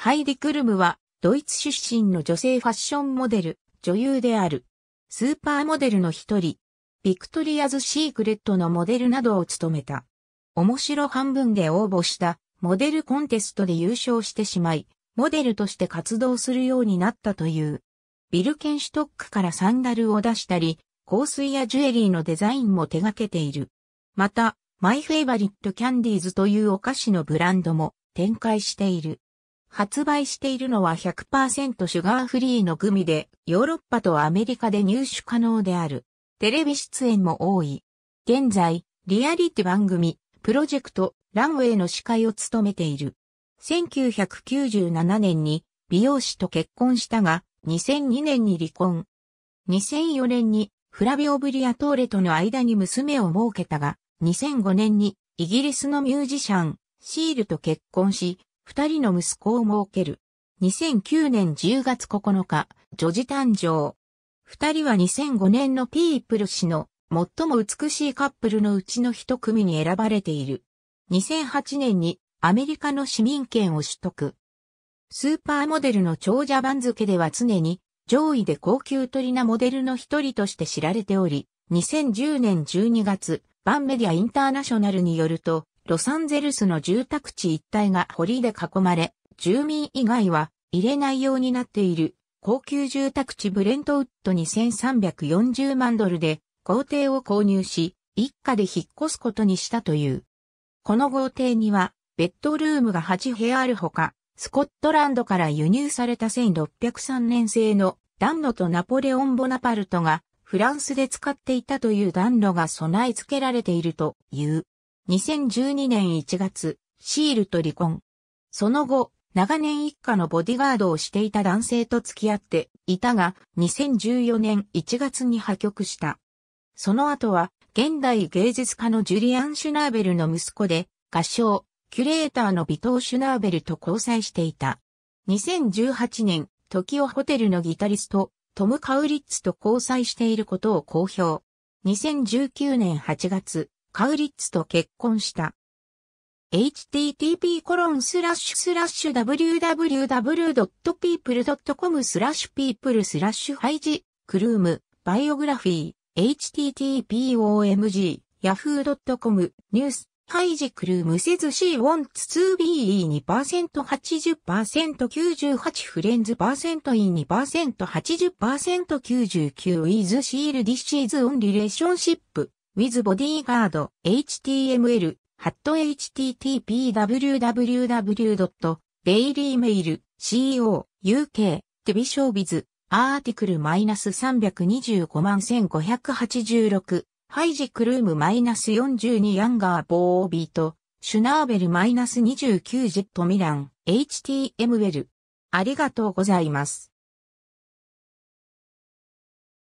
ハイディ・クルムは、ドイツ出身の女性ファッションモデル、女優である。スーパーモデルの一人、ビクトリアズ・シークレットのモデルなどを務めた。面白半分で応募したモデルコンテストで優勝してしまい、モデルとして活動するようになったという。ビルケンシュトックからサンダルを出したり、香水やジュエリーのデザインも手掛けている。また、マイフェイバリットキャンディーズというお菓子のブランドも展開している。発売しているのは100%シュガーフリーのグミで、ヨーロッパとアメリカで入手可能である。テレビ出演も多い。現在、リアリティ番組、プロジェクト、ランウェイの司会を務めている。1997年に美容師と結婚したが、2002年に離婚。2004年にフラビオ・ブリアトーレとの間に娘を設けたが、2005年にイギリスのミュージシャン、シールと結婚し、二人の息子を設ける。2009年10月9日、女児誕生。二人は2005年のピープル氏の最も美しいカップルのうちの一組に選ばれている。2008年にアメリカの市民権を取得。スーパーモデルの長者番付では常に上位で高級取りなモデルの一人として知られており、2010年12月、バンメディアインターナショナルによると、ロサンゼルスの住宅地一帯が堀で囲まれ、住民以外は入れないようになっている高級住宅地ブレントウッド2340万ドルで豪邸を購入し、一家で引っ越すことにしたという。この豪邸には、ベッドルームが8部屋あるほか、スコットランドから輸入された1603年製の暖炉とナポレオン・ボナパルトがフランスで使っていたという暖炉が備え付けられているという。2012年1月、シールと離婚。その後、長年一家のボディガードをしていた男性と付き合っていたが、2014年1月に破局した。その後は、現代芸術家のジュリアン・シュナーベルの息子で、画商、キュレーターのビトー・シュナーベルと交際していた。2018年、時をホテルのギタリスト、トム・カウリッツと交際していることを公表。2019年8月、カウリッツと結婚した。http コロンスラッシュスラッシュ www.people.com スラッシュ people スラッシュハイジクルームバイオグラフィー httpomg yahoo.com ニュースハイジクルームせず she wants to be e2%80%98 フレンズ %e2%80%99 is shield this is on relationship with bodyguard html hat http://www.dailymail.co.uk テビショービズアーティクルマイナス325万1586ハイジクルームマイナス42ヤンガーボービートシュナーベルマイナス29ジェットミラン HTML ありがとうございます。